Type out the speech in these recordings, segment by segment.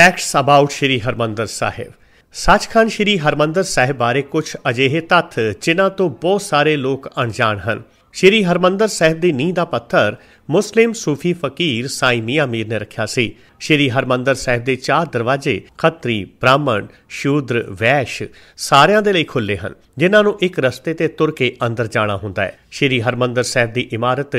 facts about Shri Harmandar Sahib Sachkhand Shri Harmandar Sahib ਬਾਰੇ ਕੁਝ ਅਜਿਹੇ ਤੱਥ ਜਿਨ੍ਹਾਂ ਤੋਂ ਬਹੁਤ ਸਾਰੇ ਲੋਕ ਅਣਜਾਣ ਹਨ ਸ਼੍ਰੀ ਹਰਮੰਦਰ ਸਾਹਿਬ ਦੀ ਨੀਂਹ ਦਾ ਪੱਥਰ ਮੁਸਲਿਮ ਸੂਫੀ ਫਕੀਰ ਸਾਈ ਮੀਆਂ ਮੀਰ ਨੇ ਰੱਖਿਆ ਸੀ ਸ਼੍ਰੀ ਹਰਮੰਦਰ ਸਾਹਿਬ ਦੇ ਚਾਰ ਦਰਵਾਜ਼ੇ ਖੱਤਰੀ ਬ੍ਰਾਹਮਣ ਸ਼ੂਦਰ ਵੈਸ਼ ਸਾਰਿਆਂ ਦੇ ਲਈ ਖੁੱਲੇ ਹਨ ਜਿਨ੍ਹਾਂ ਨੂੰ ਇੱਕ ਰਸਤੇ ਤੇ ਤੁਰ ਕੇ ਅੰਦਰ ਜਾਣਾ ਹੁੰਦਾ ਹੈ ਸ਼੍ਰੀ ਹਰਮੰਦਰ ਸਾਹਿਬ ਦੀ ਇਮਾਰਤ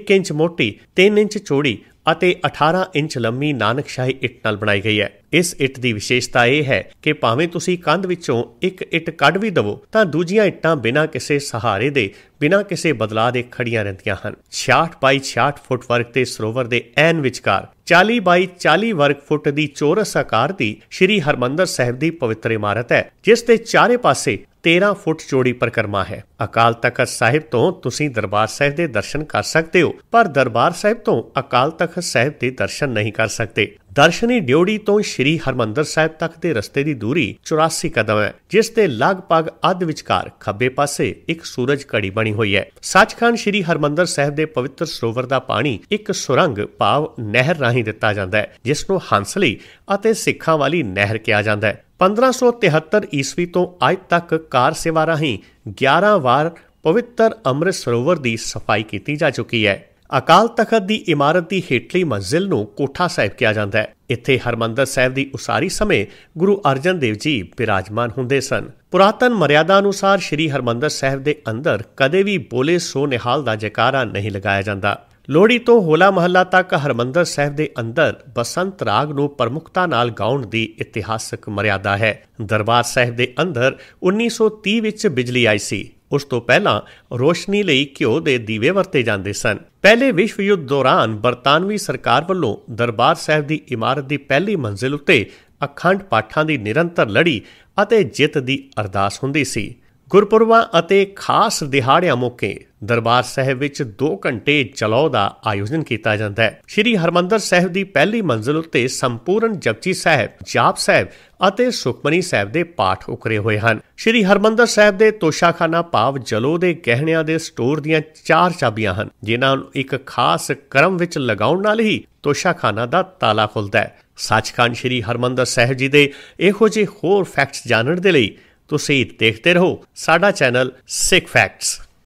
1 ਇੰਚ ਮੋਟੀ 3 ਇੰਚ ਚੌੜੀ ਅਤੇ 18 ਇੰਚ ਲੰਮੀ ਨਾਨਕਸ਼ਾਹੀ ਇੱਟ ਨਾਲ ਬਣਾਈ ਗਈ ਹੈ ਇਸ ਇੱਟ ਦੀ ਵਿਸ਼ੇਸ਼ਤਾ ਇਹ ਹੈ ਕਿ ਭਾਵੇਂ ਤੁਸੀਂ ਕੰਧ ਵਿੱਚੋਂ ਇੱਕ ਇੱਟ ਕੱਢ ਵੀ ਦਵੋ ਤਾਂ ਦੂਜੀਆਂ ਇੱਟਾਂ ਬਿਨਾਂ ਕਿਸੇ ਸਹਾਰੇ ਦੇ ਬਿਨਾਂ ਕਿਸੇ ਬਦਲਾਅ ਦੇ ਖੜੀਆਂ ਰਹਿੰਦੀਆਂ ਹਨ 66 ਬਾਈ 66 ਫੁੱਟ ਵਰਗ ਦੇ ਸਰੋਵਰ ਦੇ ਐਨ ਵਿਚਕਾਰ 40 ਬਾਈ 40 ਵਰਗ ਫੁੱਟ ਦੀ ਚੌਰਸ ਆਕਾਰ ਦੀ ਸ਼੍ਰੀ ਹਰਮੰਦਰ ਸਾਹਿਬ ਦੀ ਪਵਿੱਤਰ ਇਮਾਰਤ ਹੈ ਜਿਸ ਦੇ ਚਾਰੇ ਪਾਸੇ 13 ਫੁੱਟ ਚੌੜੀ ਪਰਕਰਮਾ ਹੈ ਅਕਾਲ ਤਖਤ ਸਾਹਿਬ ਤੋਂ ਤੁਸੀਂ ਦਰਬਾਰ ਸਾਹਿਬ ਦੇ ਦਰਸ਼ਨ ਕਰ ਸਕਦੇ ਹੋ ਪਰ ਦਰਬਾਰ ਸਾਹਿਬ ਤੋਂ ਅਕਾਲ ਤਖਤ ਸਾਹਿਬ ਦੇ ਦਰਸ਼ਨ ਨਹੀਂ ਕਰ ਸਕਦੇ ਦਰਸ਼ਨੀ ਡਿਉੜੀ ਤੋਂ ਸ਼੍ਰੀ ਹਰਮੰਦਰ ਸਾਹਿਬ ਤੱਕ ਦੇ ਰਸਤੇ ਦੀ ਦੂਰੀ 84 ਕਦਮ ਹੈ ਜਿਸ ਦੇ ਲਗਭਗ ਅੱਧ ਵਿਚਕਾਰ ਖੱਬੇ ਪਾਸੇ ਇੱਕ ਸੂਰਜ ਘੜੀ ਬਣੀ ਹੋਈ ਹੈ ਸੱਚਖੰਡ ਸ਼੍ਰੀ ਹਰਮੰਦਰ ਸਾਹਿਬ ਦੇ ਪਵਿੱਤਰ ਸਰੋਵਰ ਦਾ ਪਾਣੀ ਇੱਕ ਸੁਰੰਗ ਭਾਵ ਨਹਿਰ ਰਾਹੀਂ ਦਿੱਤਾ ਜਾਂਦਾ ਹੈ ਜਿਸ ਨੂੰ ਹੰਸਲੀ ਅਤੇ ਸਿੱਖਾਂ ਵਾਲੀ ਨਹਿਰ ਕਿਹਾ ਜਾਂਦਾ ਹੈ 1573 ਈਸਵੀ ਤੋਂ ਅੱਜ ਤੱਕ ਕਾਰ ਸੇਵਾ ਰਾਹੀਂ 11 ਵਾਰ ਪਵਿੱਤਰ ਅੰਮ੍ਰਿਤ ਸਰੋਵਰ ਦੀ ਸਫਾਈ ਕੀਤੀ ਜਾ ਚੁੱਕੀ ਹੈ ਅਕਾਲ ਤਖਤ ਦੀ ਇਮਾਰਤ ਦੀ ਹੇਠਲੀ ਮੰਜ਼ਿਲ ਨੂੰ ਕੋਠਾ ਸਾਹਿਬ ਕਿਹਾ ਜਾਂਦਾ ਹੈ ਇੱਥੇ ਹਰਮੰਦਰ ਸਾਹਿਬ ਦੀ ਉਸਾਰੀ ਸਮੇਂ ਗੁਰੂ ਅਰਜਨ ਦੇਵ ਜੀ ਬਿਰਾਜਮਾਨ ਹੁੰਦੇ ਸਨ ਪੁਰਾਤਨ ਮਰਿਆਦਾ ਅਨੁਸਾਰ ਸ੍ਰੀ ਹਰਮੰਦਰ ਸਾਹਿਬ ਦੇ ਅੰਦਰ ਕਦੇ ਵੀ ਬੋਲੇ ਸੋ ਨਿਹਾਲ ਦਾ ਜਕਾਰਾ ਨਹੀਂ ਲਗਾਇਆ ਜਾਂਦਾ ਲੋਹੜੀ ਤੋਂ ਹੋਲਾ ਮਹੱਲਾ ਤੱਕ ਹਰਮੰਦਰ ਸਾਹਿਬ ਦੇ ਅੰਦਰ ਬਸੰਤ ਰਾਗ ਨੂੰ ਪ੍ਰਮੁਖਤਾ ਨਾਲ ਗਾਉਣ ਦੀ ਇਤਿਹਾਸਕ ਮਰਿਆਦਾ ਹੈ ਦਰਬਾਰ ਸਾਹਿਬ ਦੇ ਅੰਦਰ 1930 ਵਿੱਚ ਬਿਜਲੀ ਆਈ ਸੀ ਉਸ ਤੋਂ ਪਹਿਲਾਂ ਰੋਸ਼ਨੀ ਲਈ ਘਿਓ ਦੇ ਦੀਵੇ ਵਰਤੇ ਜਾਂਦੇ ਸਨ ਪਹਿਲੇ ਵਿਸ਼ਵ ਯੁੱਧ ਦੌਰਾਨ ਬਰਤਾਨਵੀ ਸਰਕਾਰ ਵੱਲੋਂ ਦਰਬਾਰ ਸਾਹਿਬ ਦੀ ਇਮਾਰਤ ਦੀ ਪਹਿਲੀ ਮੰਜ਼ਿਲ ਉੱਤੇ ਅਖੰਡ ਪਾਠਾਂ ਦੀ ਨਿਰੰਤਰ ਲੜੀ ਅਤੇ ਜਿੱਤ ਦੀ ਅਰਦਾਸ ਹੁੰਦੀ ਸੀ ਗੁਰਪੁਰਬਾਂ ਅਤੇ ਖਾਸ ਦਿਹਾੜਿਆਂ ਮੌਕੇ ਦਰਬਾਰ ਸਾਹਿਬ ਵਿੱਚ 2 ਘੰਟੇ ਚਲਾਉ ਦਾ ਆਯੋਜਨ ਕੀਤਾ ਜਾਂਦਾ ਹੈ ਸ੍ਰੀ ਹਰਮੰਦਰ ਸਾਹਿਬ ਦੀ ਪਹਿਲੀ ਮੰਜ਼ਲ ਉੱਤੇ ਸੰਪੂਰਨ ਜਪਜੀ ਸਾਹਿਬ ਜਾਪ ਸਾਹਿਬ ਅਤੇ ਸੁਖਮਨੀ ਸਾਹਿਬ ਦੇ ਪਾਠ ਉਕਰੇ ਹੋਏ ਹਨ ਸ੍ਰੀ ਹਰਮੰਦਰ ਸਾਹਿਬ ਦੇ ਤੋਸ਼ਾਖਾਨਾ ਭਾਵ ਜਲੋ ਦੇ ਗਹਿਣਿਆਂ ਦੇ ਸਟੋਰ ਦੀਆਂ ਚਾਰ ਚਾਬੀਆਂ ਹਨ ਜਿਨ੍ਹਾਂ ਨੂੰ ਇੱਕ ਖਾਸ ਕਰਮ ਵਿੱਚ ਲਗਾਉਣ ਨਾਲ ਹੀ ਤੋਸ਼ਾਖਾਨਾ ਦਾ ਤਾਲਾ ਖੁੱਲਦਾ ਹੈ ਸੱਚਖੰਡ ਸ੍ਰੀ ਹਰਮੰਦਰ ਸਾਹਿਬ ਜੀ ਦੇ ਇਹੋ ਜਿਹੇ ਹੋਰ ਫੈਕਟਸ ਜਾਣਨ ਦੇ ਲਈ ਤੁਸੀਂ ਦੇਖਦੇ ਰਹੋ ਸਾਡਾ ਚੈਨਲ ਸਿੱਖ ਫੈਕਟਸ